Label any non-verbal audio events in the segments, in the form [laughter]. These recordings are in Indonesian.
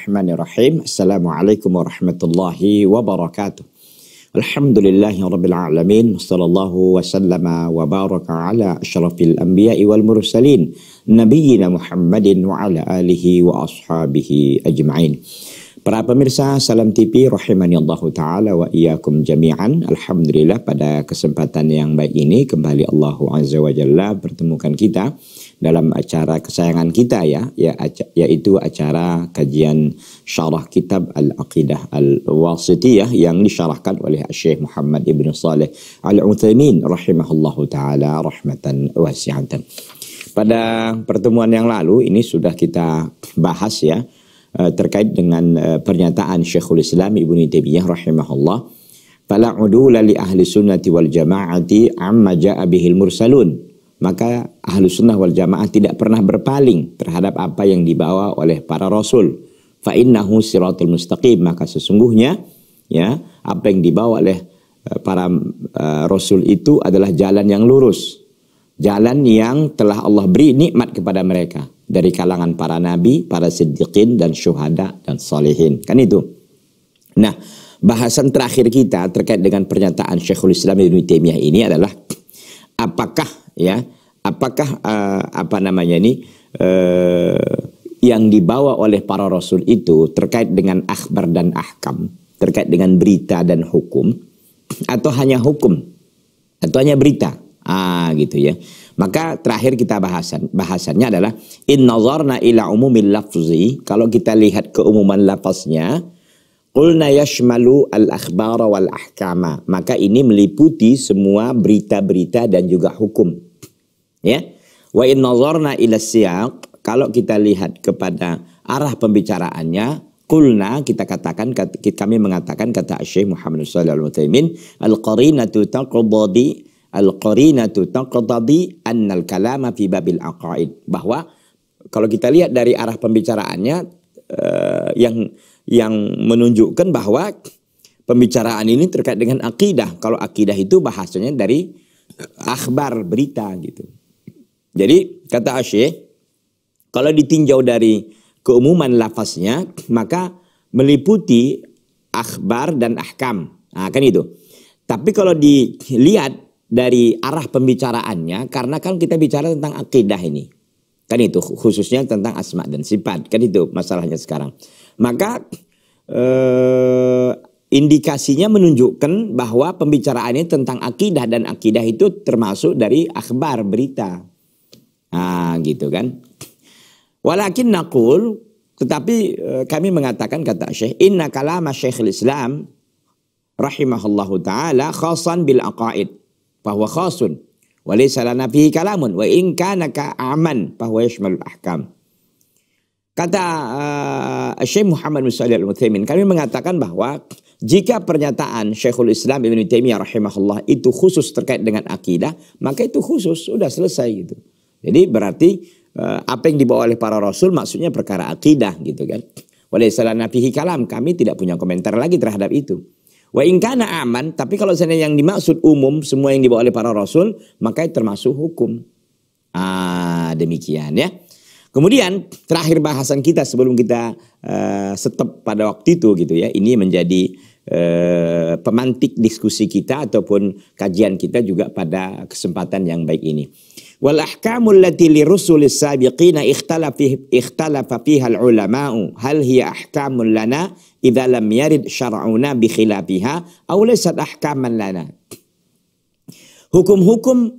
Bismillahirrahmanirrahim. Assalamualaikum warahmatullahi wabarakatuh. Alhamdulillahi rabbil alamin. Sallallahu wa sallama wa baraka ala asyrafil anbiya'i wal mursalin. Nabiina Muhammadin wa ala alihi wa ashabihi ajma'in. Para pemirsa Salam TV rahimani Allah Ta'ala wa iyakum jami'an. Alhamdulillah pada kesempatan yang baik ini kembali Allah Azza wa Jalla pertemukan kita dalam acara kesayangan kita ya, ya yaitu acara kajian syarah kitab Al-Aqidah Al-Wasitiyah yang disyarahkan oleh Syekh Muhammad Ibn Saleh Al-Utsaimin rahimahullahu taala rahmatan wasi'atan. Pada pertemuan yang lalu ini sudah kita bahas ya eh, terkait dengan eh, pernyataan Syekhul Islam Ibnu Taimiyah rahimahullah fala udula li ahli sunnati wal jama'ati amma ja'a bihil mursalun maka ahlu sunnah wal jamaah tidak pernah berpaling terhadap apa yang dibawa oleh para rasul. Fa innahu siratul mustaqim maka sesungguhnya ya apa yang dibawa oleh eh, para uh, rasul itu adalah jalan yang lurus. Jalan yang telah Allah beri nikmat kepada mereka dari kalangan para nabi, para siddiqin dan syuhada dan salihin. Kan itu. Nah, bahasan terakhir kita terkait dengan pernyataan Syekhul Islam Ibnu Taimiyah ini adalah apakah ya apakah uh, apa namanya ini uh, yang dibawa oleh para rasul itu terkait dengan akhbar dan ahkam terkait dengan berita dan hukum atau hanya hukum atau hanya berita ah gitu ya maka terakhir kita bahasan bahasannya adalah in nazarna ila umumil lafzi kalau kita lihat keumuman lafaznya Qulna yashmalu al-akhbara wal-ahkama. Maka ini meliputi semua berita-berita dan juga hukum. Ya. Wa in nazarna ila siyaq, kalau kita lihat kepada arah pembicaraannya, kulna kita katakan kami mengatakan kata Syekh Muhammad sallallahu alaihi wasallam, al-qarinatu taqdadi al-qarinatu taqdadi al kalama fi babil aqaid bahwa kalau kita lihat dari arah pembicaraannya uh, yang yang menunjukkan bahwa pembicaraan ini terkait dengan akidah. Kalau akidah itu bahasanya dari akhbar berita gitu. Jadi kata Asyik, kalau ditinjau dari keumuman lafaznya, maka meliputi akhbar dan ahkam. Nah, kan itu. Tapi kalau dilihat dari arah pembicaraannya, karena kan kita bicara tentang akidah ini. Kan itu khususnya tentang asma dan sifat. Kan itu masalahnya sekarang. Maka eh, indikasinya menunjukkan bahwa pembicaraannya tentang akidah dan akidah itu termasuk dari akhbar berita. Nah, gitu kan. Walakin nakul, tetapi e, kami mengatakan kata Syekh, inna kalama Syekhul Islam rahimahullahu taala khasan bil aqaid, bahwa khasun laysa lana fihi kalamun wa in kana aman bahwa yashmal ahkam. Kata uh, Syekh Muhammad bin Shalih Al-Utsaimin, kami mengatakan bahwa jika pernyataan Syekhul Islam Ibnu Taimiyah rahimahullah itu khusus terkait dengan akidah, maka itu khusus, sudah selesai gitu. Jadi berarti eh, apa yang dibawa oleh para rasul maksudnya perkara akidah gitu kan. Oleh Walaisalah nafihi kalam kami tidak punya komentar lagi terhadap itu. Wa ingkana aman tapi kalau sana yang dimaksud umum semua yang dibawa oleh para rasul maka termasuk hukum. Ah demikian ya. Kemudian terakhir bahasan kita sebelum kita uh, eh, stop pada waktu itu gitu ya. Ini menjadi uh, pemantik diskusi kita ataupun kajian kita juga pada kesempatan yang baik ini. Wal ahkamul lati li rusulis sabiqina ikhtalafa fiha al ulama'u hal hiya ahkamun lana idza lam yarid syar'una bi khilafiha aw laysat ahkaman lana. Hukum-hukum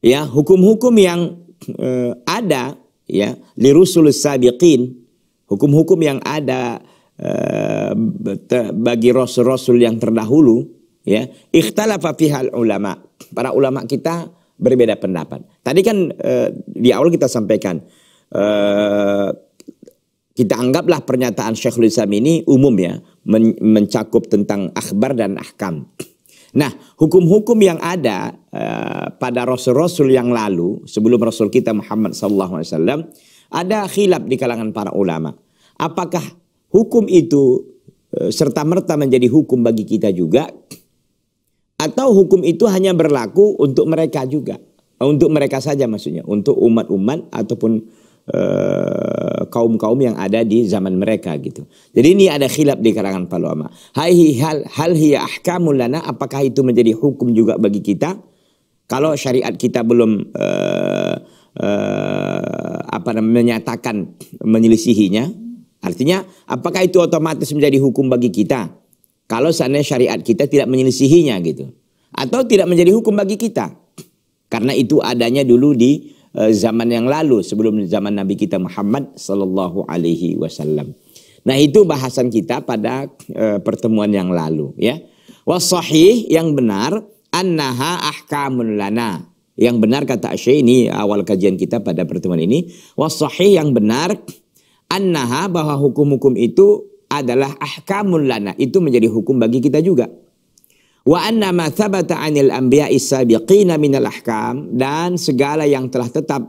ya, hukum-hukum yang uh, ada ya li rusulis sabiqin, hukum-hukum yang ada uh, bagi rasul-rasul yang terdahulu ya ikhtalafa fiha al ulama. Para ulama kita berbeda pendapat. Tadi kan uh, di awal kita sampaikan uh, kita anggaplah pernyataan Syekhul Islam ini umum ya men mencakup tentang akhbar dan ahkam. Nah, hukum-hukum yang ada uh, pada rasul-rasul yang lalu sebelum rasul kita Muhammad sallallahu alaihi wasallam ada khilaf di kalangan para ulama. Apakah hukum itu serta merta menjadi hukum bagi kita juga atau hukum itu hanya berlaku untuk mereka juga. Eh, untuk mereka saja maksudnya. Untuk umat-umat ataupun eh, kaum-kaum uh, yang ada di zaman mereka gitu. Jadi ini ada khilaf di kalangan para ulama. hal hal hiya ahkamul lana apakah itu menjadi hukum juga bagi kita? Kalau syariat kita belum uh, uh, apa namanya menyatakan menyelisihinya, artinya apakah itu otomatis menjadi hukum bagi kita? Kalau seandainya syariat kita tidak menyelisihinya gitu. Atau tidak menjadi hukum bagi kita. Karena itu adanya dulu di eh, zaman yang lalu sebelum zaman Nabi kita Muhammad sallallahu alaihi wasallam. Nah, itu bahasan kita pada eh, pertemuan yang lalu ya. Wasahih yang benar annaha ahkamun lana. Yang benar kata Asy ini awal kajian kita pada pertemuan ini, wasahih yang benar annaha bahwa hukum-hukum itu adalah ahkamun lana. Itu menjadi hukum bagi kita juga. Wa anna ma thabata 'anil anbiya sabiqina minal ahkam dan segala yang telah tetap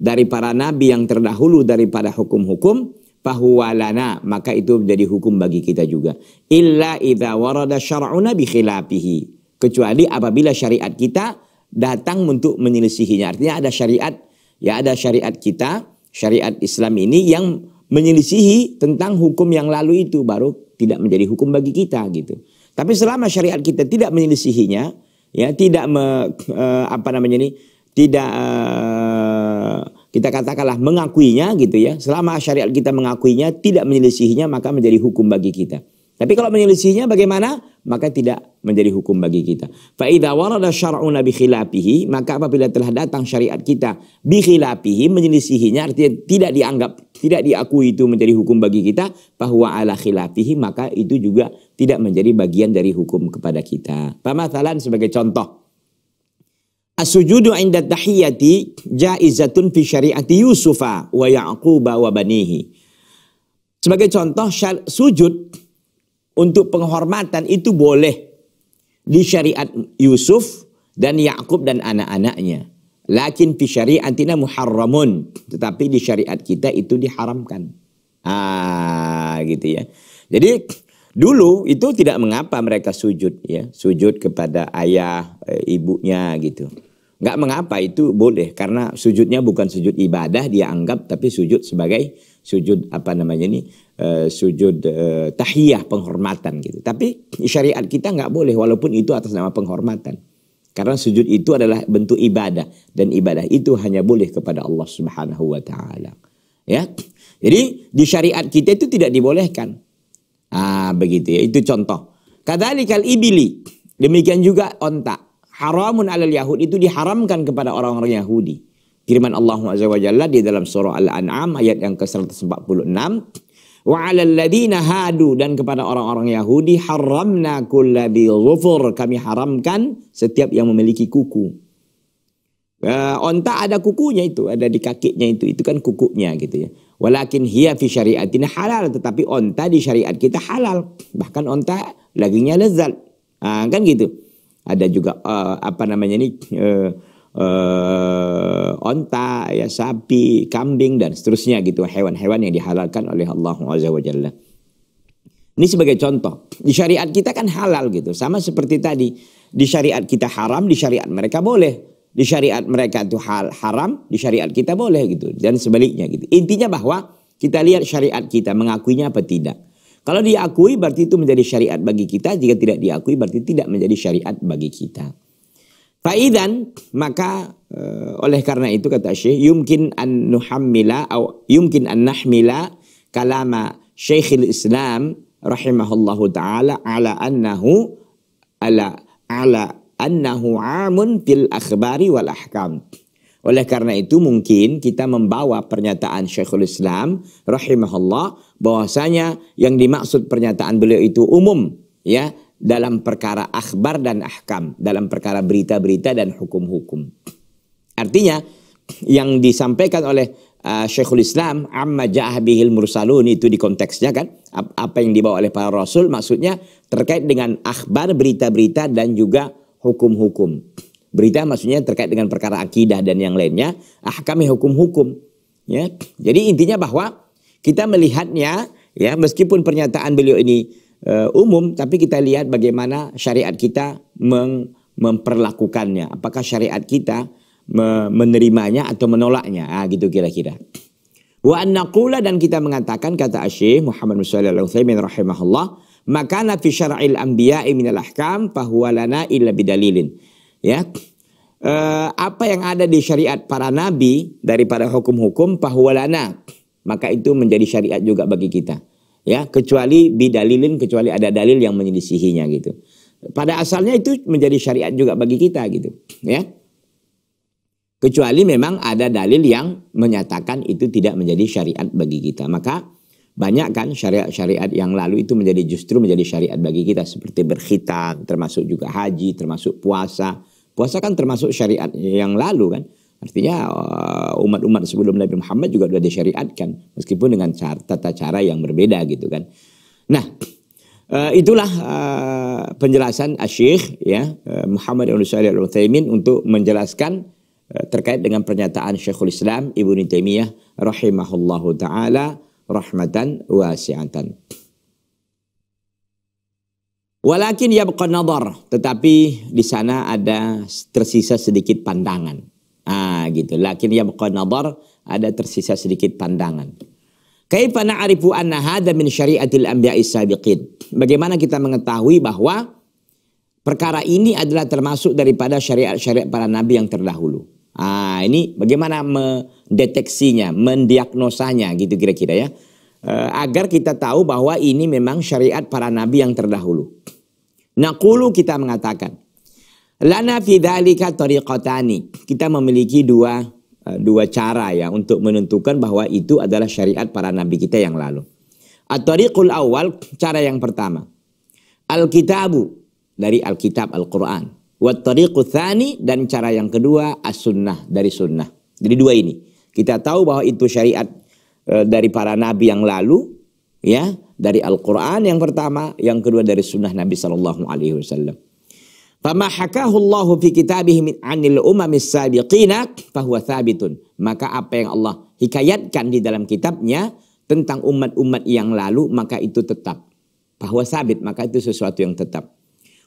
dari para nabi yang terdahulu daripada hukum-hukum bahwa lana maka itu menjadi hukum bagi kita juga. Illa idza warada syar'una bi khilafihi. Kecuali apabila syariat kita datang untuk menyelisihinya. Artinya ada syariat ya ada syariat kita, syariat Islam ini yang menyelisihi tentang hukum yang lalu itu baru tidak menjadi hukum bagi kita gitu. Tapi selama syariat kita tidak menyelisihinya, ya tidak me, eh, apa namanya ini, tidak eh, kita katakanlah mengakuinya gitu ya. Selama syariat kita mengakuinya, tidak menyelisihinya maka menjadi hukum bagi kita. Tapi kalau menyelisihinya bagaimana? maka tidak menjadi hukum bagi kita. Fa idza warada syar'una bi khilafihi, maka apabila telah datang syariat kita bi khilafihi menyelisihinya artinya tidak dianggap, tidak diakui itu menjadi hukum bagi kita, bahwa ala khilafihi maka itu juga tidak menjadi bagian dari hukum kepada kita. Pamasalan sebagai contoh As-sujudu inda tahiyyati jaizatun fi syariati Yusufa wa Yaquba wa banihi. Sebagai contoh sujud untuk penghormatan itu boleh di syariat Yusuf dan Yakub dan anak-anaknya. Lakin fi syariatina muharramun. Tetapi di syariat kita itu diharamkan. Ah, gitu ya. Jadi dulu itu tidak mengapa mereka sujud ya, sujud kepada ayah, e, ibunya gitu. Enggak mengapa itu boleh karena sujudnya bukan sujud ibadah dia anggap tapi sujud sebagai sujud apa namanya ini Eh, sujud uh, tahiyah penghormatan gitu. Tapi syariat kita nggak boleh walaupun itu atas nama penghormatan. Karena sujud itu adalah bentuk ibadah dan ibadah itu hanya boleh kepada Allah Subhanahu wa taala. Ya. Jadi di syariat kita itu tidak dibolehkan. Ah begitu ya. Itu contoh. Kadzalikal ibili. Demikian juga onta. Haramun alal Yahud itu diharamkan kepada orang-orang Yahudi. Kiriman Allah Subhanahu wa di dalam surah Al-An'am ayat yang ke-146 wa 'alal ladina hadu dan kepada orang-orang Yahudi haramna kulladhi kami haramkan setiap yang memiliki kuku. Uh, onta ada kukunya itu, ada di kakinya itu, itu kan kukunya gitu ya. Walakin hiya fi syariatina halal, tetapi onta di syariat kita halal. Bahkan onta dagingnya lezat. Ah, kan gitu. Ada juga uh, apa namanya nih eh, uh, uh, onta, ya sapi, kambing dan seterusnya gitu hewan-hewan yang dihalalkan oleh Allah Azza wa Jalla. Ini sebagai contoh. Di syariat kita kan halal gitu. Sama seperti tadi. Di syariat kita haram, di syariat mereka boleh. Di syariat mereka itu hal haram, di syariat kita boleh gitu. Dan sebaliknya gitu. Intinya bahwa kita lihat syariat kita mengakuinya apa tidak. Kalau diakui berarti itu menjadi syariat bagi kita. Jika tidak diakui berarti tidak menjadi syariat bagi kita. Faidan maka uh, oleh karena itu kata Syekh yumkin an nuhammila atau yumkin an nahmila kalama Syekhul Islam rahimahullahu taala ala annahu ala ala annahu amun bil akhbari wal ahkam. Oleh karena itu mungkin kita membawa pernyataan Syekhul Islam rahimahullah bahwasanya yang dimaksud pernyataan beliau itu umum ya dalam perkara akhbar dan ahkam, dalam perkara berita-berita dan hukum-hukum. Artinya yang disampaikan oleh uh, Syekhul Islam amma ja'ah mursalun itu di konteksnya kan apa yang dibawa oleh para rasul maksudnya terkait dengan akhbar berita-berita dan juga hukum-hukum. Berita maksudnya terkait dengan perkara akidah dan yang lainnya, ahkami hukum-hukum ya. Jadi intinya bahwa kita melihatnya ya meskipun pernyataan beliau ini uh, umum, tapi kita lihat bagaimana syariat kita meng, memperlakukannya. Apakah syariat kita me, menerimanya atau menolaknya? Ha, ah, gitu kira-kira. Wa annaqula dan kita mengatakan kata asyih Muhammad al alaihi rahimahullah, maka fi syar'il anbiya'i minal ahkam fahuwa lana illa bidalilin. Ya. E, apa yang ada di syariat para nabi daripada hukum-hukum pahuwalana maka itu menjadi syariat juga bagi kita ya kecuali bidalilin kecuali ada dalil yang menyelisihinya gitu. Pada asalnya itu menjadi syariat juga bagi kita gitu, ya. Kecuali memang ada dalil yang menyatakan itu tidak menjadi syariat bagi kita. Maka banyak kan syariat-syariat yang lalu itu menjadi justru menjadi syariat bagi kita seperti berkhitan, termasuk juga haji, termasuk puasa. Puasa kan termasuk syariat yang lalu kan. Artinya eh, umat-umat sebelum Nabi Muhammad juga sudah disyariatkan meskipun dengan cara, tata cara yang berbeda gitu kan. Nah, eh, itulah eh, penjelasan Asyikh ya Muhammad Ibn Shalih Al Utsaimin untuk menjelaskan terkait dengan pernyataan Syekhul Islam Ibnu Taimiyah rahimahullahu taala rahmatan wasi'atan. Walakin yabqa nadar, tetapi di sana ada tersisa sedikit pandangan. Ah gitu. Lakin yabqa nadar ada tersisa sedikit pandangan. Kaifa na'rifu anna hadha min syari'atil anbiya'i sabiqin? Bagaimana kita mengetahui bahwa perkara ini adalah termasuk daripada syariat-syariat para nabi yang terdahulu? Ah, ini bagaimana mendeteksinya, mendiagnosanya gitu kira-kira ya. Eh, agar kita tahu bahwa ini memang syariat para nabi yang terdahulu. Nakulu kita mengatakan Lana fi dzalika tariqatani. Kita memiliki dua eh, dua cara ya untuk menentukan bahwa itu adalah syariat para nabi kita yang lalu. At-tariqul awal cara yang pertama. al dari Alkitab Al-Qur'an. Wa tariqu dan cara yang kedua as-sunnah dari sunnah. Jadi dua ini. Kita tahu bahwa itu syariat eh, dari para nabi yang lalu ya, dari Al-Qur'an yang pertama, yang kedua dari sunnah Nabi sallallahu alaihi wasallam. Fama hakahullahu fi kitabih min anil umamis sabiqina fahuwa thabitun. Maka apa yang Allah hikayatkan di dalam kitabnya tentang umat-umat yang lalu maka itu tetap. Bahwa sabit maka itu sesuatu yang tetap.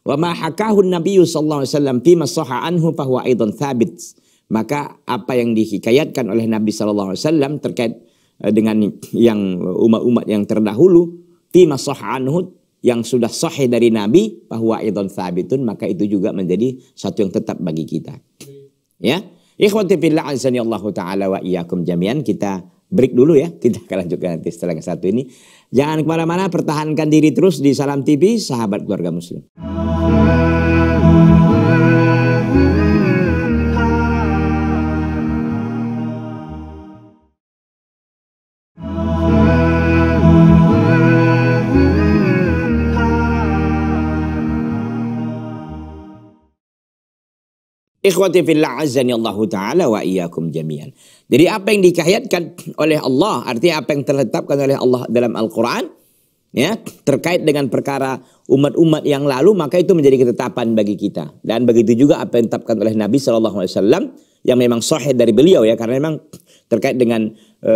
Wa ma hakahun nabiyyu sallallahu alaihi wasallam fi masaha anhu fahuwa aidan thabit. Maka apa yang dihikayatkan oleh Nabi sallallahu alaihi wasallam terkait eh, dengan yang umat-umat yang terdahulu fi masaha anhu yang sudah sahih dari Nabi bahwa idon sabitun maka itu juga menjadi satu yang tetap bagi kita. Ya. Ikhwati fillah azani Allah taala wa iyyakum jami'an kita break dulu ya. Kita akan lanjutkan nanti setelah yang satu ini. Jangan kemana-mana, pertahankan diri terus di Salam TV, sahabat keluarga muslim. Ikhwati fillah azani Allah taala wa jami'an. Jadi apa yang dikahyatkan oleh Allah, artinya apa yang terletakkan oleh Allah dalam Al-Qur'an ya, terkait dengan perkara umat-umat yang lalu maka itu menjadi ketetapan bagi kita. Dan begitu juga apa yang ditetapkan oleh Nabi saw yang memang sahih dari beliau ya karena memang terkait dengan e,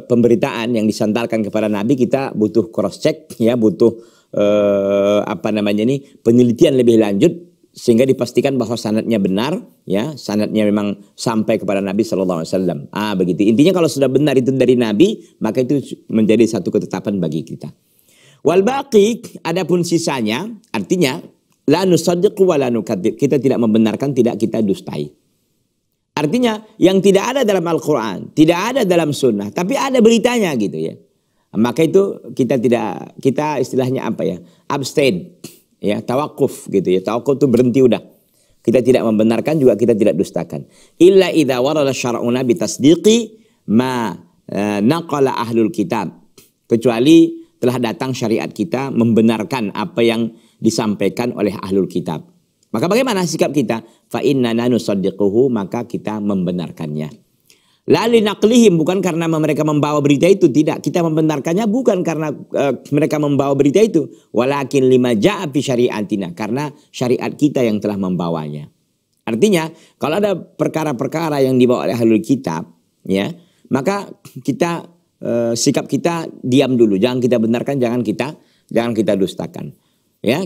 pemberitaan yang disantarkan kepada Nabi kita butuh cross check ya, butuh uh, apa namanya ini penelitian lebih lanjut sehingga dipastikan bahwa sanatnya benar ya sanatnya memang sampai kepada Nabi Shallallahu Alaihi Wasallam ah begitu intinya kalau sudah benar itu dari Nabi maka itu menjadi satu ketetapan bagi kita wal ada adapun sisanya artinya la nusadiku wa la kita tidak membenarkan tidak kita dustai artinya yang tidak ada dalam Al-Qur'an tidak ada dalam sunnah tapi ada beritanya gitu ya maka itu kita tidak kita istilahnya apa ya abstain ya tawakuf gitu ya tawakuf itu berhenti udah kita tidak membenarkan juga kita tidak dustakan illa idza warada syar'una tasdiqi ma e, naqala ahlul kitab kecuali telah datang syariat kita membenarkan apa yang disampaikan oleh ahlul kitab maka bagaimana sikap kita fa inna nusaddiquhu maka kita membenarkannya Lali naklihim bukan karena mereka membawa berita itu tidak kita membenarkannya bukan karena uh, mereka membawa berita itu walakin lima ja'a syari'atina karena syariat kita yang telah membawanya. Artinya kalau ada perkara-perkara yang dibawa oleh halul kitab ya maka kita uh, sikap kita diam dulu jangan kita benarkan jangan kita jangan kita dustakan ya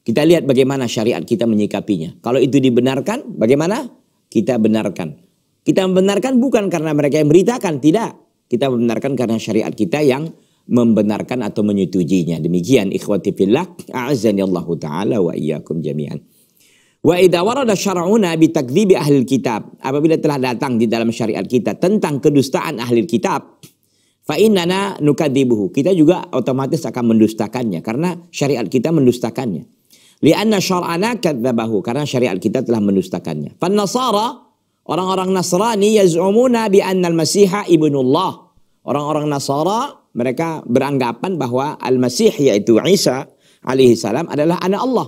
kita lihat bagaimana syariat kita menyikapinya. Kalau itu dibenarkan bagaimana kita benarkan. Kita membenarkan bukan karena mereka yang beritakan, tidak. Kita membenarkan karena syariat kita yang membenarkan atau menyetujinya. Demikian ikhwati fillah, a'azani Allah taala wa iyyakum jami'an. Wa idza warada syar'una bi takdzibi ahli kitab. Apabila telah datang di dalam syariat kita tentang kedustaan ahli kitab, fa innana nukadzibuhu. Kita juga otomatis akan mendustakannya karena syariat kita mendustakannya. Li anna syar'ana kadzabahu karena syariat kita telah mendustakannya. Fan nasara Orang-orang Nasrani yaz'umuna bi annal Masiha ibnullah. Orang-orang Nasara mereka beranggapan bahwa Al-Masih yaitu Isa alaihi salam adalah anak Allah.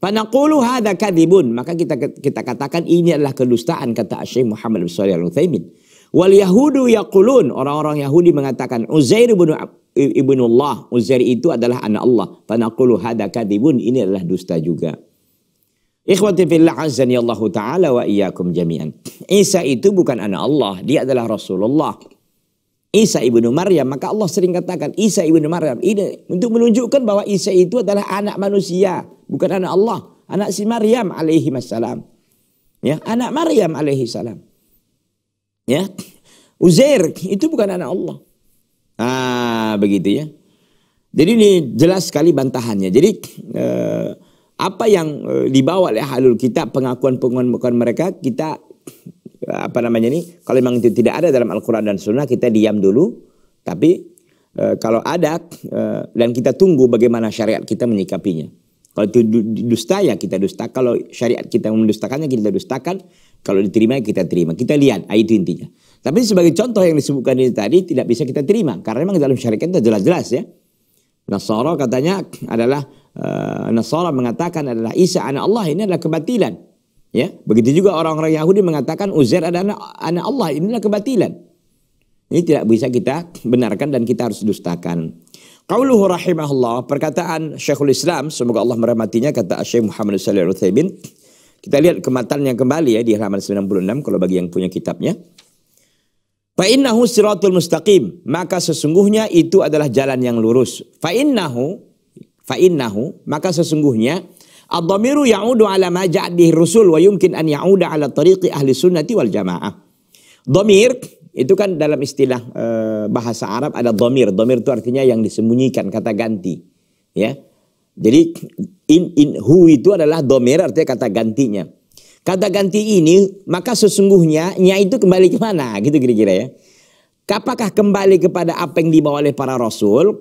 Fanaqulu hadha kadzibun, maka kita kita katakan ini adalah kedustaan kata Syekh Muhammad bin Shalih Al-Utsaimin. Wal Yahudu yaqulun, orang-orang Yahudi mengatakan Uzair bin ibnullah, Uzair itu adalah anak Allah. Fanaqulu hadza kadzibun, ini adalah dusta juga. Ikhwati fillah azani Allah taala wa iyyakum jami'an. Isa itu bukan anak Allah, dia adalah Rasulullah. Isa ibnu Maryam, maka Allah sering katakan Isa ibnu Maryam ini untuk menunjukkan bahwa Isa itu adalah anak manusia, bukan anak Allah, anak si Maryam alaihi salam. Ya, anak Maryam alaihi salam. Ya. Uzair itu bukan anak Allah. Ah, begitu ya. Jadi ini jelas sekali bantahannya. Jadi eh, apa yang eh, dibawa oleh halul kita pengakuan-pengakuan mereka kita eh, apa namanya ini kalau memang itu tidak ada dalam Al-Qur'an dan Sunnah kita diam dulu tapi e, kalau ada e, dan kita tunggu bagaimana syariat kita menyikapinya kalau itu dusta ya kita dusta kalau syariat kita mendustakannya kita dustakan kalau diterima kita terima kita lihat ah, itu intinya tapi sebagai contoh yang disebutkan ini tadi tidak bisa kita terima karena memang dalam syariat kita jelas-jelas ya Nasoro katanya adalah uh, Nasara mengatakan adalah Isa anak Allah ini adalah kebatilan. Ya, begitu juga orang-orang Yahudi mengatakan Uzair adalah anak, Allah, ini adalah kebatilan. Ini tidak bisa kita benarkan dan kita harus dustakan. Qauluhu rahimahullah, perkataan Syekhul Islam, semoga Allah merahmatinya, kata Syekh Muhammad Salih al Wasallam. Kita lihat yang kembali ya di halaman 96 kalau bagi yang punya kitabnya. Fa'innahu siratul mustaqim. Maka sesungguhnya itu adalah jalan yang lurus. Fa'innahu Fa innahu, maka sesungguhnya ad-dhamiru ya'udu ala ma ja'at rusul wa yumkin an ya'uda ala tariqi ahli sunnati wal jamaah. Dhamir itu kan dalam istilah e, bahasa Arab ada dhamir. Dhamir itu artinya yang disembunyikan, kata ganti. Ya. Jadi in in hu itu adalah dhamir artinya kata gantinya. Kata ganti ini maka sesungguhnya nya itu kembali ke mana? Gitu kira-kira ya. Apakah kembali kepada apa yang dibawa oleh para rasul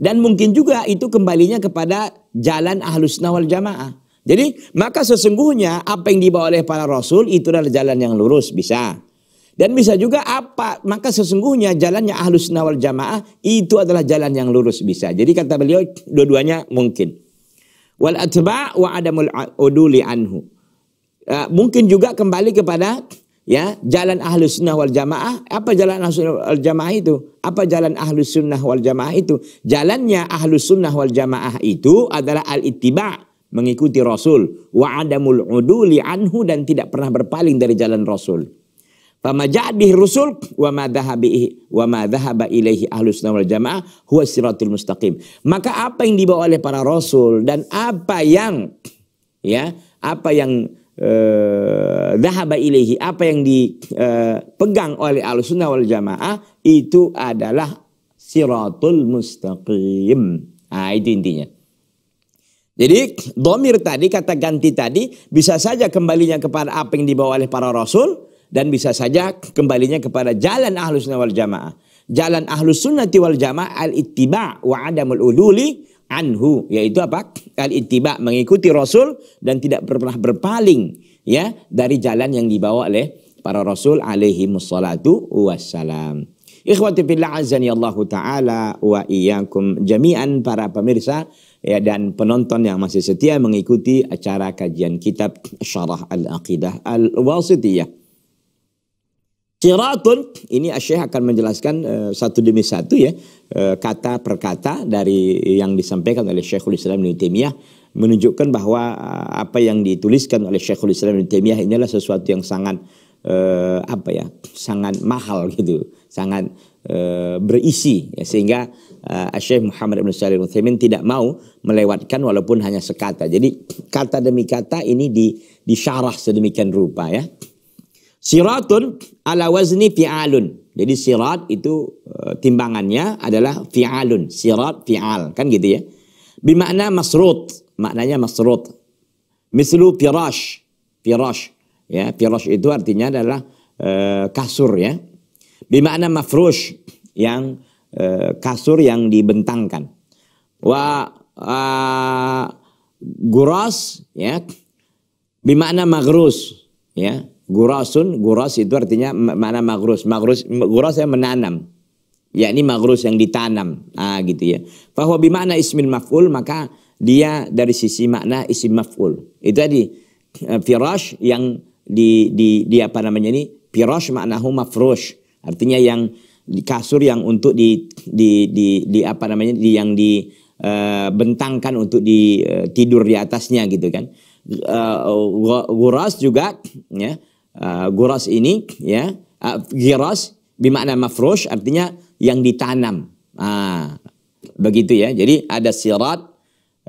dan mungkin juga itu kembalinya kepada jalan ahlus nawal jamaah. Jadi maka sesungguhnya apa yang dibawa oleh para rasul itu adalah jalan yang lurus bisa. Dan bisa juga apa maka sesungguhnya jalannya ahlus nawal jamaah itu adalah jalan yang lurus bisa. Jadi kata beliau dua-duanya mungkin. Wal atba wa adamul uduli anhu. Eh, mungkin juga kembali kepada ya jalan ahlu sunnah wal jamaah apa jalan ahlu sunnah wal jamaah itu apa jalan ahlu sunnah wal jamaah itu jalannya ahlu sunnah wal jamaah itu adalah al ittiba mengikuti rasul wa adamul uduli anhu dan tidak pernah berpaling dari jalan rasul fama ja'bih rusul wa ma dhahabi wa ma dhahaba ilaihi ahlu sunnah wal jamaah huwa siratul mustaqim maka apa yang dibawa oleh para rasul dan apa yang ya apa yang Eh, dahaba ilaihi apa yang dipegang eh, oleh sunnah wal Jamaah itu adalah siratul mustaqim. Nah, itu intinya. Jadi domir tadi kata ganti tadi bisa saja kembalinya kepada apa yang dibawa oleh para rasul dan bisa saja kembalinya kepada jalan ahlus sunnah wal jamaah. Jalan ahlus sunnati wal jamaah al-ittiba wa adamul ululi anhu yaitu apa al ittiba mengikuti rasul dan tidak pernah berpaling ya dari jalan yang dibawa oleh para rasul alaihi musallatu wassalam ikhwati fillah azani Allah taala wa iyyakum jami'an para pemirsa ya dan penonton yang masih setia mengikuti acara kajian kitab syarah al aqidah al wasitiyah Qiratun ini Syekh akan menjelaskan uh, satu demi satu ya uh, kata per kata dari yang disampaikan oleh Syekhul Islam Ibnu Taimiyah menunjukkan bahwa uh, apa yang dituliskan oleh Syekhul Islam Ibnu Taimiyah inilah sesuatu yang sangat uh, apa ya sangat mahal gitu sangat uh, berisi ya, sehingga uh, Syekh Muhammad Ibn Salih Utsaimin tidak mau melewatkan walaupun hanya sekata. Jadi kata demi kata ini di disyarah sedemikian rupa ya. Siratun ala wazni fi'alun. Jadi sirat itu e, timbangannya adalah fi'alun. Sirat fi'al. Kan gitu ya. Bimakna masrut. Maknanya masrut. Mislu firash. Firash. Ya, firash itu artinya adalah e, kasur ya. Bimakna mafrush. Yang e, kasur yang dibentangkan. Wa e, guras ya. Bimakna magrus. Ya, Gurasun, guras itu artinya mana magrus. Magrus, guras yang menanam. Ya ini magrus yang ditanam. Ah gitu ya. Bahwa bimana ismin maf'ul maka dia dari sisi makna isim maf'ul. Itu tadi eh, firash yang di, di, di apa namanya ini firash huma mafrush. Artinya yang kasur yang untuk di di di, di apa namanya di yang di eh, bentangkan untuk di eh, tidur di atasnya gitu kan. Uh, guras juga ya uh, guras ini ya uh, giras bermakna mafrush artinya yang ditanam. Ah, begitu ya. Jadi ada sirat,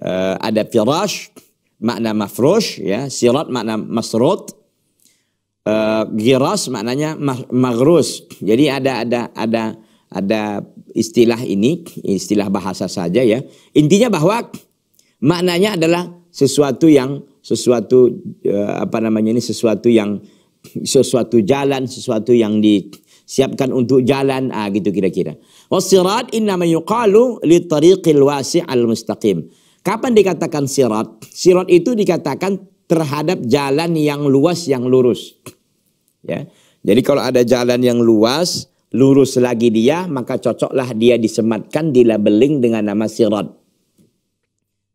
uh, ada firash makna mafrush ya, sirat makna masrut. Uh, giras maknanya magrus. Jadi ada ada ada ada istilah ini, istilah bahasa saja ya. Intinya bahwa maknanya adalah sesuatu yang sesuatu eh, apa namanya ini sesuatu yang sesuatu jalan, sesuatu yang disiapkan untuk jalan, ah gitu kira-kira. Wasirat innama yuqalu li tariqil al mustaqim. Kapan dikatakan sirat? Sirat itu dikatakan terhadap jalan yang luas yang lurus. Ya. Jadi kalau ada jalan yang luas, lurus lagi dia, maka cocoklah dia disematkan di labeling dengan nama sirat.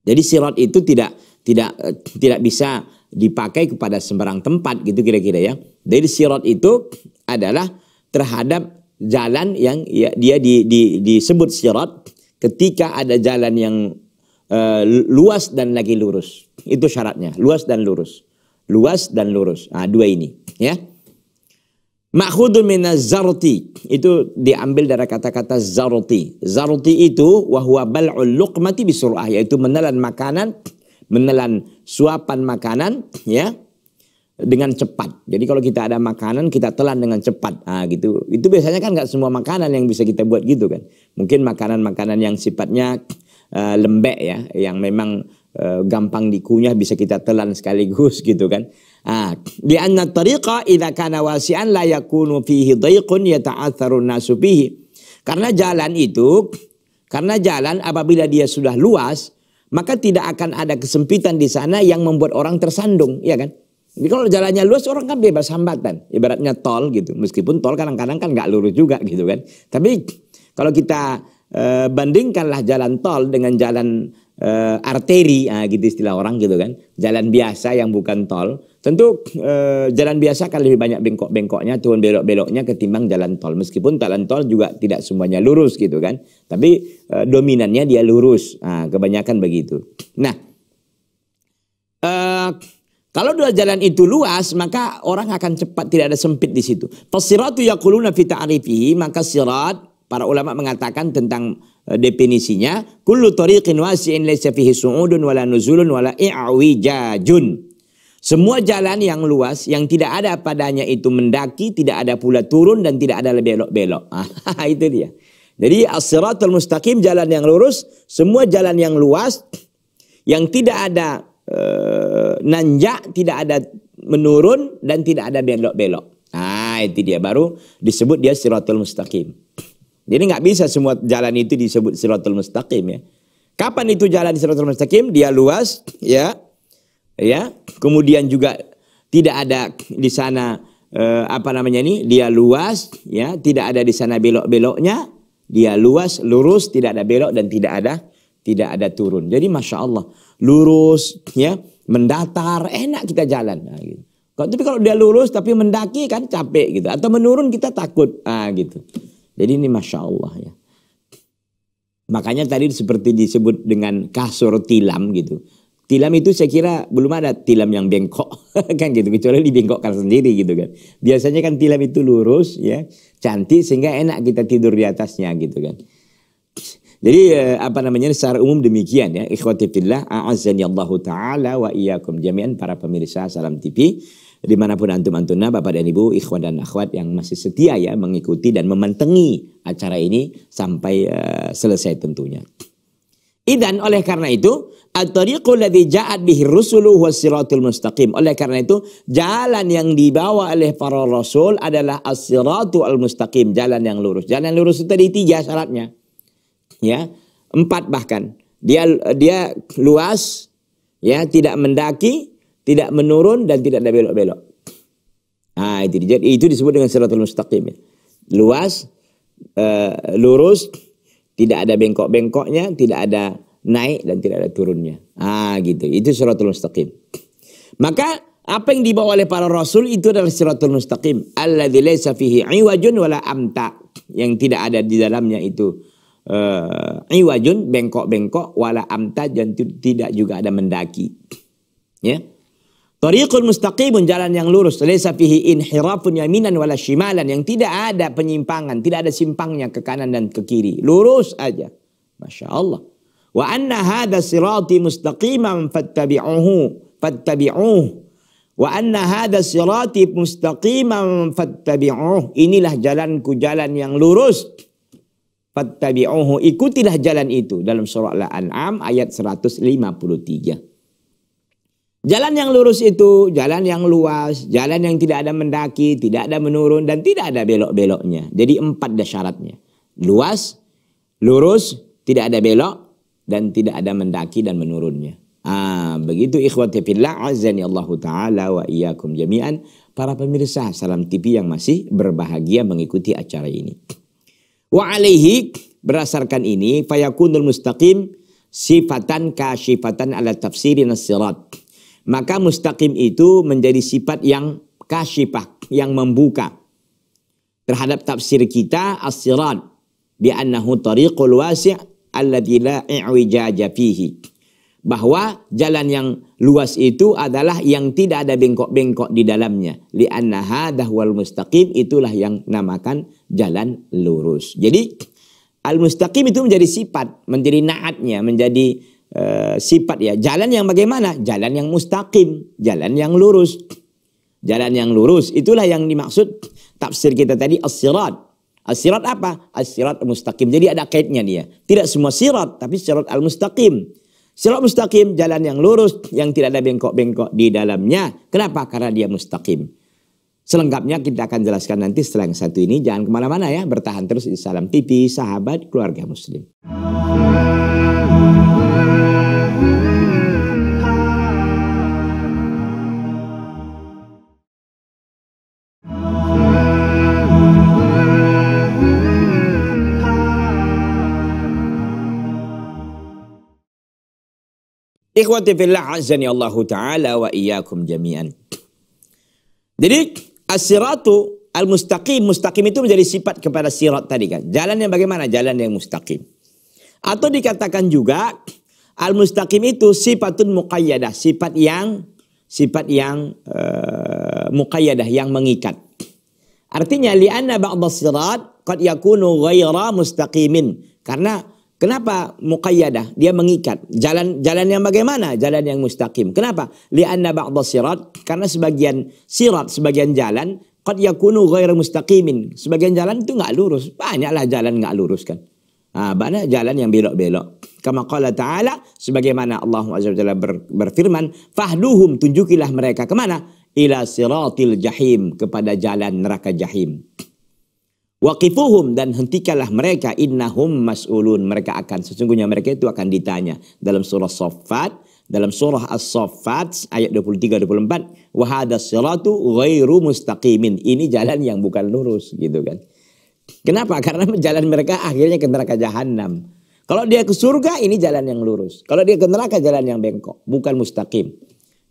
Jadi sirat itu tidak tidak eh, tidak bisa dipakai kepada sembarang tempat gitu kira-kira ya. Jadi sirot itu adalah terhadap jalan yang ya, dia di, di, disebut sirot ketika ada jalan yang uh, luas dan lagi lurus. Itu syaratnya, luas dan lurus. Luas dan lurus. Nah, dua ini ya. Makhudun minaz Itu diambil dari kata-kata zarti. Zarti itu wahwa bal'ul luqmati bisur'ah. Yaitu menelan makanan menelan suapan makanan ya dengan cepat. Jadi kalau kita ada makanan kita telan dengan cepat. Ah gitu. Itu biasanya kan nggak semua makanan yang bisa kita buat gitu kan. Mungkin makanan-makanan yang sifatnya uh, lembek ya, yang memang uh, gampang dikunyah bisa kita telan sekaligus [laughs] gitu kan. Ah, di tariqa idza kana wasi'an la yakunu fihi dayqun yata'atharu nasu fihi. Karena jalan itu karena jalan apabila dia sudah luas maka tidak akan ada kesempitan di sana yang membuat orang tersandung, ya kan? Jadi kalau jalannya luas orang kan bebas hambatan, ibaratnya tol gitu. Meskipun tol kadang-kadang kan nggak lurus juga gitu kan. Tapi kalau kita e, bandingkanlah jalan tol dengan jalan e, arteri, nah, gitu istilah orang gitu kan, jalan biasa yang bukan tol, Tentu eh, jalan biasa kan lebih banyak bengkok-bengkoknya, turun belok-beloknya ketimbang jalan tol. Meskipun jalan tol juga tidak semuanya lurus gitu kan. Tapi eh, dominannya dia lurus. Nah, kebanyakan begitu. Nah, eh, kalau dua jalan itu luas, maka orang akan cepat, tidak ada sempit di situ. Fasiratu yakuluna fi ta'rifihi, maka sirat, para ulama mengatakan tentang definisinya, kullu tariqin wasi'in laysa su'udun wala nuzulun wala i'wijajun. Semua jalan yang luas yang tidak ada padanya itu mendaki, tidak ada pula turun dan tidak ada belok-belok. [laughs] Ah, itu dia. Jadi as-siratul mustaqim jalan yang lurus, semua jalan yang luas yang tidak ada e, nanjak, tidak ada menurun dan tidak ada belok-belok. Nah, itu dia baru disebut dia siratul mustaqim. [clears throat] Jadi nggak bisa semua jalan itu disebut siratul mustaqim ya. Kapan itu jalan siratul mustaqim? Dia luas ya ya kemudian juga tidak ada di sana eh, apa namanya ini dia luas ya tidak ada di sana belok-beloknya dia luas lurus tidak ada belok dan tidak ada tidak ada turun jadi masya Allah lurus ya mendatar enak kita jalan nah, gitu. tapi kalau dia lurus tapi mendaki kan capek gitu atau menurun kita takut ah gitu jadi ini masya Allah ya makanya tadi seperti disebut dengan kasur tilam gitu Tilam itu saya kira belum ada tilam yang bengkok [laughs] kan gitu kecuali dibengkokkan sendiri gitu kan. Biasanya kan tilam itu lurus ya, cantik sehingga enak kita tidur di atasnya gitu kan. Jadi eh, apa namanya secara umum demikian ya. Ikhwati fillah a'azzani Allah taala wa iyyakum jami'an para pemirsa Salam TV dimanapun antum antuna bapak dan ibu ikhwan dan akhwat yang masih setia ya mengikuti dan memantengi acara ini sampai uh, selesai tentunya. Idan oleh karena itu at-tariqul ladzi ja'at bihi rusulu was siratul mustaqim. Oleh karena itu jalan yang dibawa oleh para rasul adalah as-siratul mustaqim, jalan yang lurus. Jalan yang lurus itu tadi tiga syaratnya. Ya, empat bahkan. Dia dia luas ya, tidak mendaki, tidak menurun dan tidak ada belok-belok. Ah, itu itu disebut dengan siratul mustaqim. Luas, uh, lurus, tidak ada bengkok-bengkoknya, tidak ada naik dan tidak ada turunnya. Ah gitu. Itu suratul mustaqim. Maka apa yang dibawa oleh para rasul itu adalah suratul mustaqim. Alladzi laysa fihi iwajun wala amta. Yang tidak ada di dalamnya itu uh, iwajun bengkok-bengkok wala amta dan tidak juga ada mendaki. Ya. Yeah? Tariqul mustaqimun jalan yang lurus. Laisa fihi inhirafun yaminan wala shimalan. Yang tidak ada penyimpangan. Tidak ada simpangnya ke kanan dan ke kiri. Lurus aja. Masya Allah. Wa anna hadha sirati mustaqiman fattabi'uhu. Fattabi'uh. Wa anna hadha sirati mustaqiman fattabi'uh. Inilah jalanku jalan yang lurus. Fattabi'uhu. Ikutilah jalan itu. Dalam surah Al-An'am ayat 153. Jalan yang lurus itu jalan yang luas, jalan yang tidak ada mendaki, tidak ada menurun dan tidak ada belok-beloknya. Jadi empat dah Luas, lurus, tidak ada belok dan tidak ada mendaki dan menurunnya. Ah, begitu ikhwati fillah azani Allah taala wa iyakum jami'an para pemirsa Salam TV yang masih berbahagia mengikuti acara ini. Wa alaihi berdasarkan ini fayakunul mustaqim sifatan ka sifatan ala tafsirin sirat maka mustaqim itu menjadi sifat yang kasyifah, yang membuka terhadap tafsir kita as-sirat bi annahu tariqul wasi' alladhi la i'wijaja fihi. Bahwa jalan yang luas itu adalah yang tidak ada bengkok-bengkok di dalamnya. Li'annaha dahwal mustaqim itulah yang namakan jalan lurus. Jadi al-mustaqim itu menjadi sifat, menjadi naatnya, menjadi Eh, sifat ya. Jalan yang bagaimana? Jalan yang mustaqim, jalan yang lurus. Jalan yang lurus itulah yang dimaksud tafsir kita tadi as-sirat. As-sirat apa? As-sirat mustaqim. Jadi ada kaitnya dia. Tidak semua sirat tapi sirat al-mustaqim. Sirat mustaqim jalan yang lurus yang tidak ada bengkok-bengkok di dalamnya. Kenapa? Karena dia mustaqim. Selengkapnya kita akan jelaskan nanti setelah yang satu ini. Jangan kemana-mana ya. Bertahan terus di Salam TV, sahabat keluarga muslim. Ikhwati fillah azani Allahu taala wa iyyakum jami'an. Jadi as-siratu al mustaqim mustaqim itu menjadi sifat kepada sirat tadi kan. Jalan yang bagaimana? Jalan yang mustaqim. Atau dikatakan juga al mustaqim itu sifatun muqayyadah, sifat yang sifat yang uh, muqayyadah yang mengikat. Artinya li'anna ba'dha sirat qad yakunu ghaira mustaqimin. Karena Kenapa muqayyada? Dia mengikat. Jalan jalan yang bagaimana? Jalan yang mustaqim. Kenapa? Li'anna ba'da sirat. Karena sebagian sirat, sebagian jalan, qad yakunu ghairu mustaqimin. Sebagian jalan itu nggak lurus. Banyaklah jalan nggak lurus kan. Ah, banyak jalan yang belok-belok. Kama qala ta'ala, sebagaimana Allah SWT ber, berfirman, fahduhum tunjukilah mereka kemana? Ila siratil jahim, kepada jalan neraka jahim. Wakifuhum dan hentikalah mereka innahum mas'ulun. Mereka akan sesungguhnya mereka itu akan ditanya dalam surah Sofat, dalam surah as sofat ayat 23 24 Wahada hadas siratu ghairu mustaqimin. Ini jalan yang bukan lurus gitu kan. Kenapa? [laughs] Karena jalan mereka akhirnya ke neraka jahanam. Kalau dia ke surga ini jalan yang lurus. Kalau dia ke neraka jalan yang bengkok, bukan mustaqim.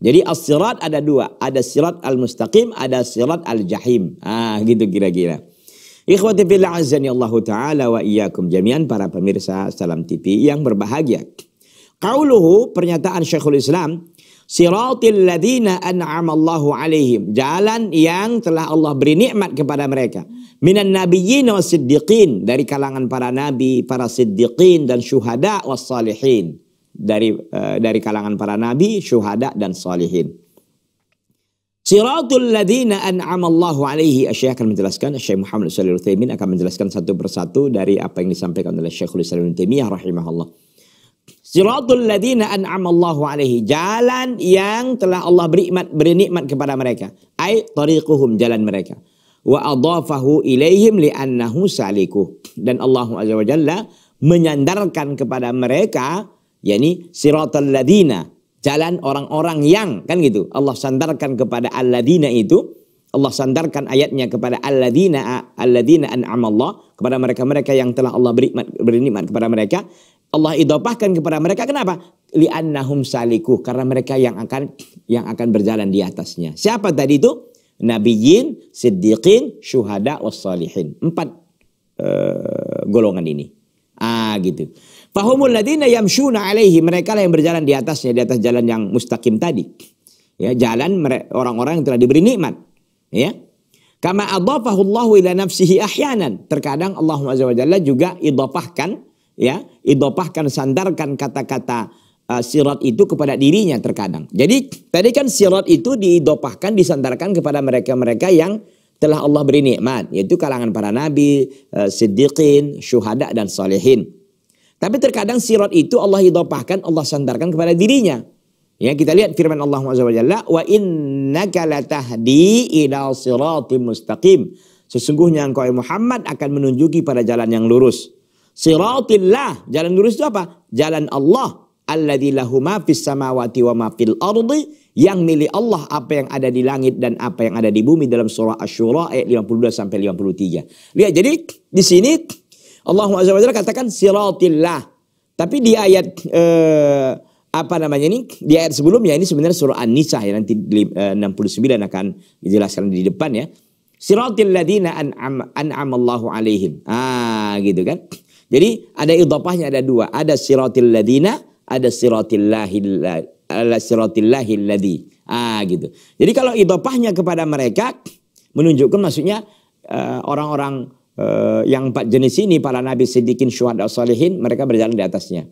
Jadi as-sirat ada dua, ada sirat al-mustaqim, ada sirat al-jahim. Ah, gitu kira-kira. Ikhwati fillah azani Allah taala wa iyyakum jami'an para pemirsa Salam TV yang berbahagia. Qauluhu pernyataan Syekhul Islam Siratil ladina an'amallahu alaihim. Jalan yang telah Allah beri nikmat kepada mereka. Minan nabiyyin was siddiqin. Dari kalangan para nabi, para siddiqin dan syuhada was salihin. Dari uh, dari kalangan para nabi, syuhada dan salihin. Siratul ladina an'amallahu alaihi. Ah, Syekh akan menjelaskan, Syekh Muhammad Sallallahu Alaihi akan menjelaskan satu persatu dari apa yang disampaikan oleh Syekhul Islam Taimiyah rahimahullah. Siratul ladina an'amallahu alaihi. Jalan yang telah Allah beri beri nikmat kepada mereka. Ay tariquhum jalan mereka. Wa adhafahu ilaihim li'annahu salikuh. Dan Allah Azza wa Jalla menyandarkan kepada mereka yakni Siratul ladina jalan orang-orang yang kan gitu. Allah sandarkan kepada alladzina itu Allah sandarkan ayatnya kepada alladzina alladzina an'amallah kepada mereka-mereka yang telah Allah beri beri nikmat kepada mereka. Allah idopahkan kepada mereka kenapa? Li'annahum saliku karena mereka yang akan yang akan berjalan di atasnya. Siapa tadi itu? nabiyyin siddiqin, syuhada, salihin Empat uh, golongan ini. Ah gitu. Fahumul ladina yamshuna alaihi. Mereka lah yang berjalan di atasnya, di atas jalan yang mustaqim tadi. Ya, jalan orang-orang yang telah diberi nikmat. Ya. Kama Allahu ila nafsihi ahyanan. Terkadang Allah Azza wa juga idhafahkan, ya, idhafahkan, sandarkan kata-kata uh, sirat itu kepada dirinya terkadang. Jadi tadi kan sirat itu diidopahkan, disandarkan kepada mereka-mereka yang telah Allah beri nikmat, yaitu kalangan para nabi, uh, siddiqin, syuhada dan salihin. Tapi terkadang sirat itu Allah idopahkan, Allah sandarkan kepada dirinya. Ya, kita lihat firman Allah Jalla, "Wa innaka latahdi ila siratim mustaqim." Sesungguhnya engkau Muhammad akan menunjuki pada jalan yang lurus. Siratillah, jalan lurus itu apa? Jalan Allah alladzi lahu ma fis samawati wa ma fil ardi yang milik Allah apa yang ada di langit dan apa yang ada di bumi dalam surah Asy-Syura ayat 52 sampai 53. Lihat jadi di sini Allah SWT katakan siratillah. Tapi di ayat eh, apa namanya ini di ayat sebelumnya ini sebenarnya surah An-Nisa ya nanti 69 eh, akan dijelaskan di depan ya. Siratil ladina an'am an'amallahu alaihim. Ah gitu kan. Jadi ada idhofahnya ada dua, ada siratil ladina, ada siratillahi ala siratillahi ladhi. Ah gitu. Jadi kalau idhofahnya kepada mereka menunjukkan maksudnya eh, orang-orang eh, orang -orang uh, yang empat jenis ini para nabi siddiqin syuhada salihin mereka berjalan di atasnya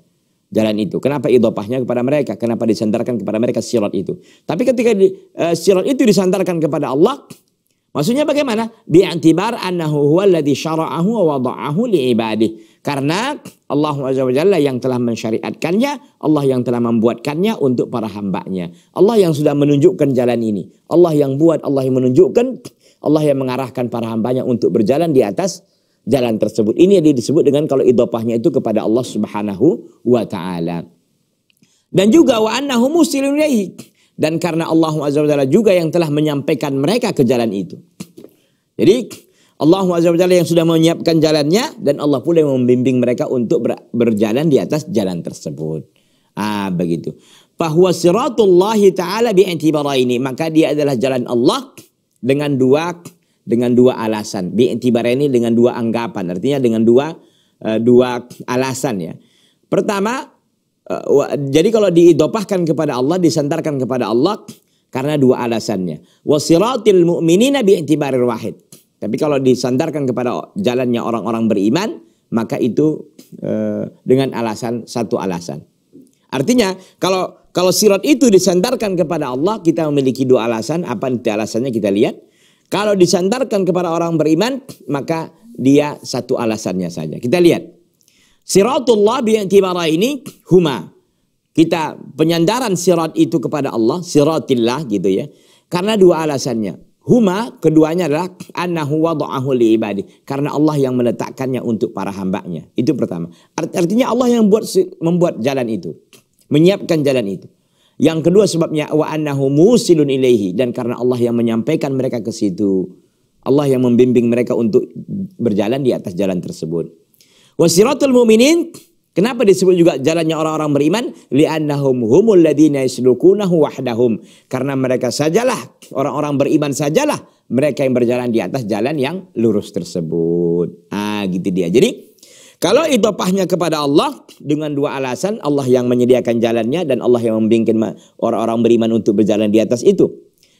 jalan itu. Kenapa idopahnya kepada mereka? Kenapa disandarkan kepada mereka sirat itu? Tapi ketika di, uh, eh, sirat itu disandarkan kepada Allah, maksudnya bagaimana? Bi'antibar annahu huwa alladhi syara'ahu wa wada'ahu li'ibadih. Karena Allah Jalla yang telah mensyariatkannya, Allah yang telah membuatkannya untuk para hambanya. Allah yang sudah menunjukkan jalan ini. Allah yang buat, Allah yang menunjukkan Allah yang mengarahkan para hambanya untuk berjalan di atas jalan tersebut. Ini yang disebut dengan kalau idopahnya itu kepada Allah Subhanahu wa taala. Dan juga wa annahu musilun dan karena Allah Azza juga yang telah menyampaikan mereka ke jalan itu. Jadi Allah Azza yang sudah menyiapkan jalannya dan Allah pula yang membimbing mereka untuk berjalan di atas jalan tersebut. Ah begitu. Bahwa siratullahi taala bi'intibara ini maka dia adalah jalan Allah dengan dua dengan dua alasan. Bi'tibar ini dengan dua anggapan, artinya dengan dua eh, dua alasan ya. Pertama, eh, jadi kalau diidopahkan kepada Allah, disantarkan kepada Allah karena dua alasannya. Wasiratil mu'minina bi'tibarir wahid. Tapi kalau disandarkan kepada jalannya orang-orang beriman, maka itu eh, dengan alasan satu alasan. Artinya kalau kalau sirat itu disandarkan kepada Allah, kita memiliki dua alasan. Apa nanti alasannya kita lihat. Kalau disandarkan kepada orang beriman, maka dia satu alasannya saja. Kita lihat. Siratullah bi'tibara ini huma. Kita penyandaran sirat itu kepada Allah, siratillah gitu ya. Karena dua alasannya. Huma keduanya adalah annahu wada'ahu ibadi. Karena Allah yang meletakkannya untuk para hambanya. Itu pertama. artinya Allah yang buat membuat jalan itu menyiapkan jalan itu. Yang kedua sebabnya wa annahu musilun ilaihi dan karena Allah yang menyampaikan mereka ke situ. Allah yang membimbing mereka untuk berjalan di atas jalan tersebut. Wasiratul mu'minin Kenapa disebut juga jalannya orang-orang beriman? Li'annahum humul ladina yaslukunahu wahdahum. Karena mereka sajalah, orang-orang beriman sajalah. Mereka yang berjalan di atas jalan yang lurus tersebut. Ah gitu dia. Jadi kalau itu pahnya kepada Allah dengan dua alasan, Allah yang menyediakan jalannya dan Allah yang membingkin orang-orang beriman untuk berjalan di atas itu.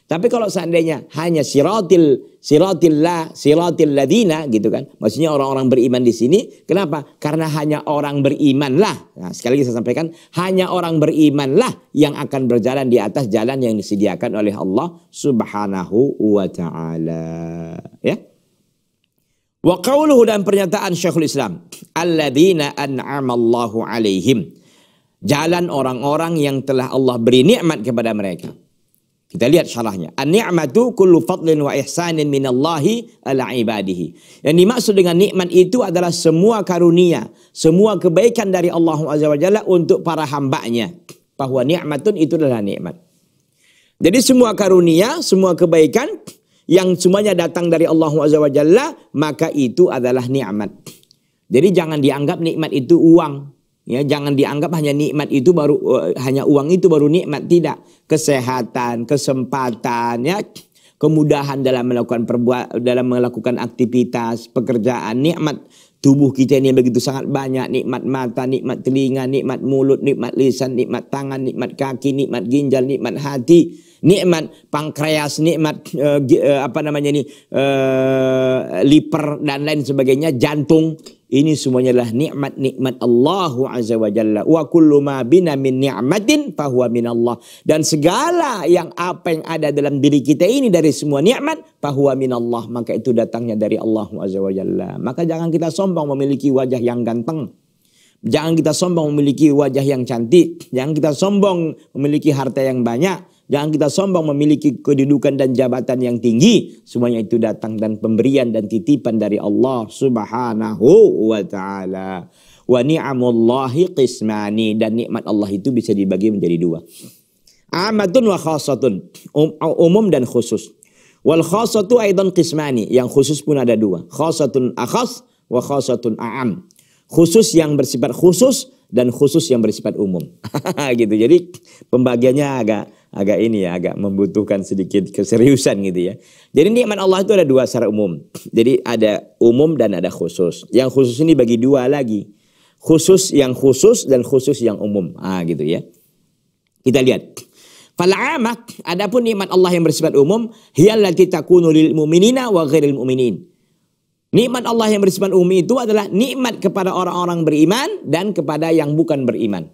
Tapi kalau seandainya hanya siratil siratillah siratil ladina gitu kan. Maksudnya orang-orang beriman di sini. Kenapa? Karena hanya orang berimanlah. Nah, sekali lagi saya sampaikan, hanya orang berimanlah yang akan berjalan di atas jalan yang disediakan oleh Allah Subhanahu wa taala. Ya. Wa qawluhu dan pernyataan Syekhul Islam, alladzina an'amallahu alaihim. Jalan orang-orang yang telah Allah beri nikmat kepada mereka. Kita lihat syarahnya. An-ni'matu kullu fadlin wa ihsanin minallahi ala ibadihi. Yang dimaksud dengan nikmat itu adalah semua karunia, semua kebaikan dari Allah Azza wa Jalla untuk para hambanya. Bahwa nikmatun itu adalah nikmat. Jadi semua karunia, semua kebaikan yang semuanya datang dari Allah SWT, maka itu adalah nikmat. Jadi jangan dianggap nikmat itu uang. Ya, jangan dianggap hanya nikmat itu baru eh, hanya uang itu baru nikmat, tidak. Kesehatan, kesempatan ya, kemudahan dalam melakukan perbuat dalam melakukan aktivitas, pekerjaan, nikmat tubuh kita ini begitu sangat banyak nikmat mata, nikmat telinga, nikmat mulut, nikmat lisan, nikmat tangan, nikmat kaki, nikmat ginjal, nikmat hati nikmat pankreas, nikmat uh, apa namanya ini uh, liver dan lain sebagainya, jantung. Ini semuanya adalah nikmat-nikmat Allah Azza wa Jalla. Wa kullu ma bina min ni'matin fahuwa min Allah. Dan segala yang apa yang ada dalam diri kita ini dari semua nikmat fahuwa min Allah. Maka itu datangnya dari Allah Azza wa Jalla. Maka jangan kita sombong memiliki wajah yang ganteng. Jangan kita sombong memiliki wajah yang cantik. Jangan kita sombong memiliki harta yang banyak. Jangan kita sombong memiliki kedudukan dan jabatan yang tinggi. Semuanya itu datang dan pemberian dan titipan dari Allah Subhanahu wa taala. Wa ni'amullahi qismani dan nikmat Allah itu bisa dibagi menjadi dua. Amatun wa khasatun, um, umum dan khusus. Wal khasatu aidan qismani, yang khusus pun ada dua. Khasatun akhas wa khasatun a'am. Khusus yang bersifat khusus dan khusus yang bersifat umum. [laughs] gitu. Jadi pembagiannya agak agak ini ya, agak membutuhkan sedikit keseriusan gitu ya. Jadi nikmat Allah itu ada dua secara umum. Jadi ada umum dan ada khusus. Yang khusus ini bagi dua lagi. Khusus yang khusus dan khusus yang umum. Ah gitu ya. Kita lihat. Fal'amat, adapun nikmat Allah yang bersifat umum, hiyallati takunu lil mu'minina wa ghairil mu'minin. Nikmat Allah yang bersifat umum itu adalah nikmat kepada orang-orang beriman dan kepada yang bukan beriman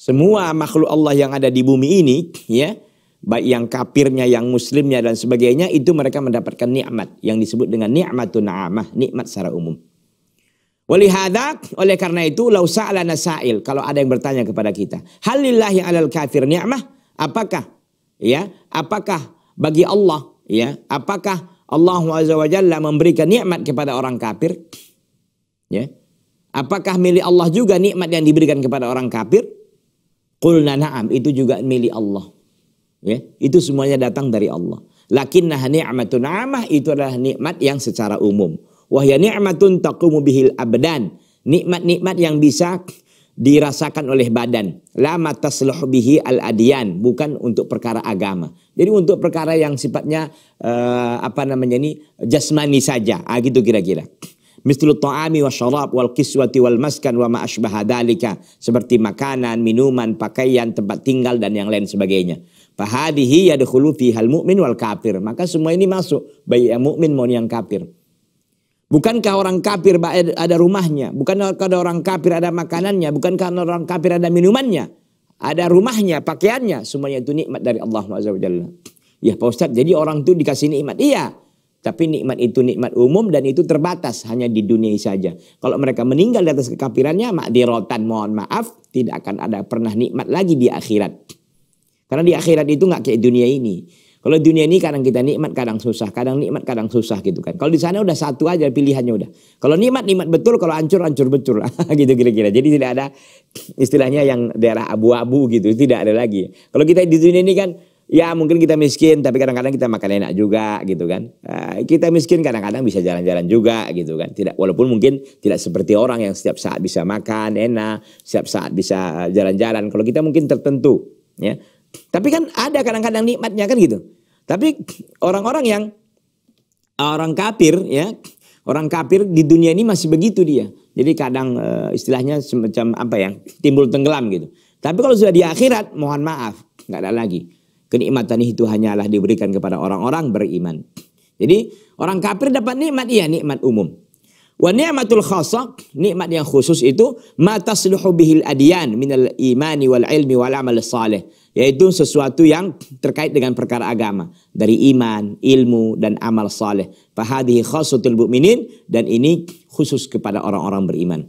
semua makhluk Allah yang ada di bumi ini ya baik yang kafirnya yang muslimnya dan sebagainya itu mereka mendapatkan nikmat yang disebut dengan nikmatun amah nikmat secara umum Walihada oleh karena itu lau sa'lana sa'il kalau ada yang bertanya kepada kita halilah yang alal kafir nikmah apakah ya apakah bagi Allah ya apakah Allah jalla memberikan nikmat kepada orang kafir ya apakah milik Allah juga nikmat yang diberikan kepada orang kafir Qulna na'am itu juga milik Allah. Ya, itu semuanya datang dari Allah. Lakinnah ni'matun amah itu adalah nikmat yang secara umum. Wahya ni'matun taqumu bihil abdan. Nikmat-nikmat yang bisa dirasakan oleh badan. La matasluh bihi al adian, bukan untuk perkara agama. Jadi untuk perkara yang sifatnya uh, apa namanya ini jasmani saja, ah, gitu kira-kira. Mislu ta'ami wa syarab wal kiswati wal maskan wa ma dalika. Seperti makanan, minuman, pakaian, tempat tinggal dan yang lain sebagainya. Fahadihi yadkhulu fihal mu'min wal kafir. Maka semua ini masuk baik yang mukmin maupun yang kafir. Bukankah orang kafir ada rumahnya? Bukankah ada orang kafir ada makanannya? Bukankah orang kafir ada minumannya? Ada rumahnya, pakaiannya. Semuanya itu nikmat dari Allah Azza wa Ya Pak Ustadz, jadi orang itu dikasih nikmat. Iya, tapi nikmat itu nikmat umum dan itu terbatas hanya di dunia saja. Kalau mereka meninggal di atas kekafirannya, makdirotan mohon maaf, tidak akan ada pernah nikmat lagi di akhirat. Karena di akhirat itu nggak kayak dunia ini. Kalau dunia ini kadang kita nikmat, kadang susah, kadang nikmat, kadang susah gitu kan. Kalau di sana udah satu aja pilihannya udah. Kalau nikmat nikmat betul, kalau hancur hancur betul lah [laughs] gitu kira-kira. Jadi tidak ada istilahnya yang daerah abu-abu gitu, tidak ada lagi. Kalau kita di dunia ini kan Ya mungkin kita miskin tapi kadang-kadang kita makan enak juga gitu kan. Eh, kita miskin kadang-kadang bisa jalan-jalan juga gitu kan. Tidak walaupun mungkin tidak seperti orang yang setiap saat bisa makan enak, setiap saat bisa eh, jalan-jalan. Kalau kita mungkin tertentu ya. Tapi kan ada kadang-kadang nikmatnya kan gitu. Tapi orang-orang yang orang kafir ya, orang kafir di dunia ini masih begitu dia. Jadi kadang eh, istilahnya semacam apa ya, timbul tenggelam gitu. Tapi kalau sudah di akhirat mohon maaf, nggak ada lagi Kenikmatan itu hanyalah diberikan kepada orang-orang beriman. Jadi orang kafir dapat nikmat iya nikmat umum. Wa ni'matul khasah, nikmat yang khusus itu matasluhu bihil adyan minal imani wal ilmi wal amal saleh, yaitu sesuatu yang terkait dengan perkara agama dari iman, ilmu dan amal saleh. Fahadhihi khasatul mukminin dan ini khusus kepada orang-orang beriman.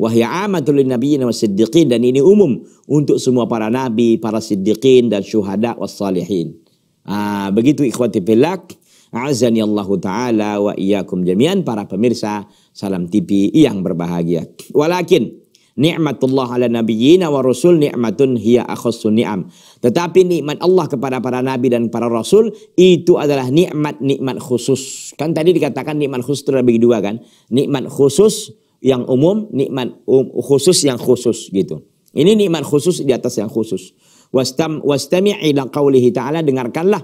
Wahya amatul nabiyyin was siddiqin dan ini umum untuk semua para nabi, para siddiqin dan syuhada was salihin. Ah, begitu ikhwati fillah. Azani Allah Ta'ala wa iyyakum jami'an para pemirsa Salam TV yang berbahagia. Walakin nikmatullah ala nabiyina wa rasul nikmatun hiya akhassu ni'am. Tetapi nikmat Allah kepada para nabi dan para rasul itu adalah nikmat-nikmat khusus. Kan tadi dikatakan nikmat khusus terbagi dua kan? Nikmat khusus yang umum, nikmat um, khusus yang khusus gitu. Ini nikmat khusus di atas yang khusus. Wastam wastami' ila qaulihi ta'ala dengarkanlah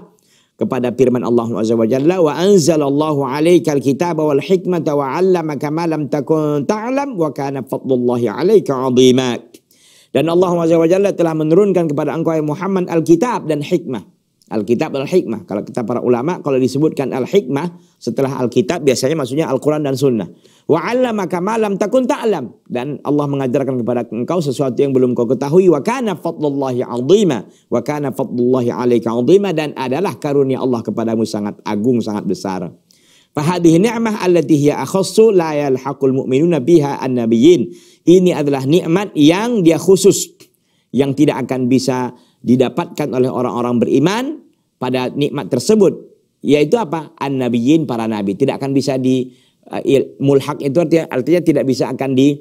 kepada firman Allah Azza wa Jalla wa anzalallahu alaikal kitaba wal hikmata wa 'allamaka ma lam takun ta'lam wa kana fadlullahi 'alaika 'azima. Dan Allah Azza wa Jalla telah menurunkan kepada engkau Muhammad Alkitab dan hikmah Alkitab Al-Hikmah. Kalau kita para ulama, kalau disebutkan Al-Hikmah, setelah Alkitab biasanya maksudnya Al-Quran dan Sunnah. Wa maka malam takun ta'lam. Dan Allah mengajarkan kepada engkau sesuatu yang belum kau ketahui. Wa kana fadlullahi azima. Wa kana fadlullahi alaika azima. Dan adalah karunia Allah kepadamu sangat agung, sangat besar. Fahadih ni'mah allati hiya akhassu la yalhaqul mu'minuna biha an-nabiyyin. Ini adalah nikmat yang dia khusus yang tidak akan bisa didapatkan oleh orang-orang beriman pada nikmat tersebut yaitu apa an-nabiyyin para nabi tidak akan bisa di eh, mulhak itu artinya, artinya tidak bisa akan di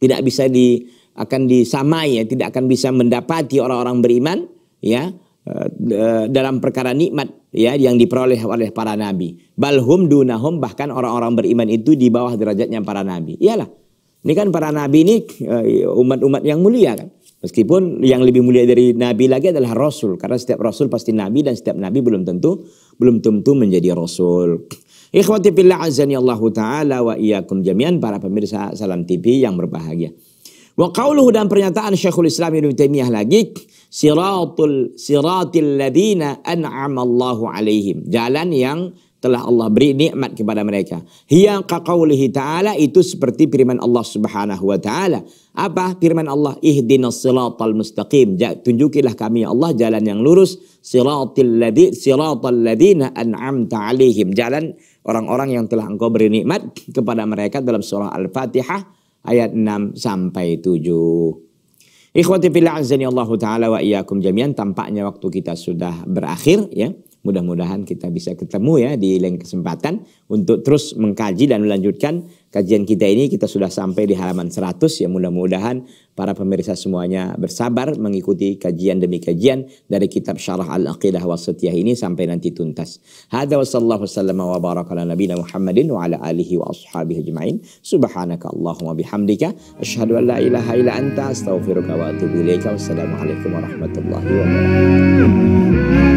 tidak bisa di akan disamai ya tidak akan bisa mendapati orang-orang beriman ya eh, eh, dalam perkara nikmat ya yang diperoleh oleh para nabi balhum dunahum bahkan orang-orang beriman itu di bawah derajatnya para nabi iyalah ini kan para nabi ini umat-umat yang mulia kan Meskipun yang lebih mulia dari nabi lagi adalah rasul karena setiap rasul pasti nabi dan setiap nabi belum tentu belum tentu menjadi rasul. [laughs] Ikhwati fillah azani Allah taala wa iyyakum jami'an para pemirsa Salam TV yang berbahagia. Wa qauluhu dan pernyataan Syekhul Islam Ibnu Taimiyah lagi siratul siratil ladzina an'ama Allahu alaihim. Jalan yang telah Allah beri nikmat kepada mereka. Hiya kaqaulihi ta'ala itu seperti firman Allah Subhanahu wa taala. Apa firman Allah? Ihdinas siratal mustaqim. Tunjukilah kami ya Allah jalan yang lurus, Siratil ladhi, siratal ladhina an'amta alihim. Jalan orang-orang yang telah Engkau beri nikmat kepada mereka dalam surah Al-Fatihah ayat 6 sampai 7. Ikhwati fillah azani ya Allah taala wa iyyakum jami'an tampaknya waktu kita sudah berakhir ya. Mudah-mudahan kita bisa ketemu ya di lain kesempatan untuk terus mengkaji dan melanjutkan kajian kita ini. Kita sudah sampai di halaman 100 ya mudah-mudahan para pemirsa semuanya bersabar mengikuti kajian demi kajian dari kitab Syarah Al-Aqidah Wasatiyah ini sampai nanti tuntas. Hada wa sallallahu wasallam wa baraka ala nabina Muhammadin wa ala alihi wa ashabihi ajma'in. Subhanaka Allahumma bihamdika. Ashadu an la ilaha ila anta astaghfiruka wa atubu ilaika. Wassalamualaikum warahmatullahi wabarakatuh.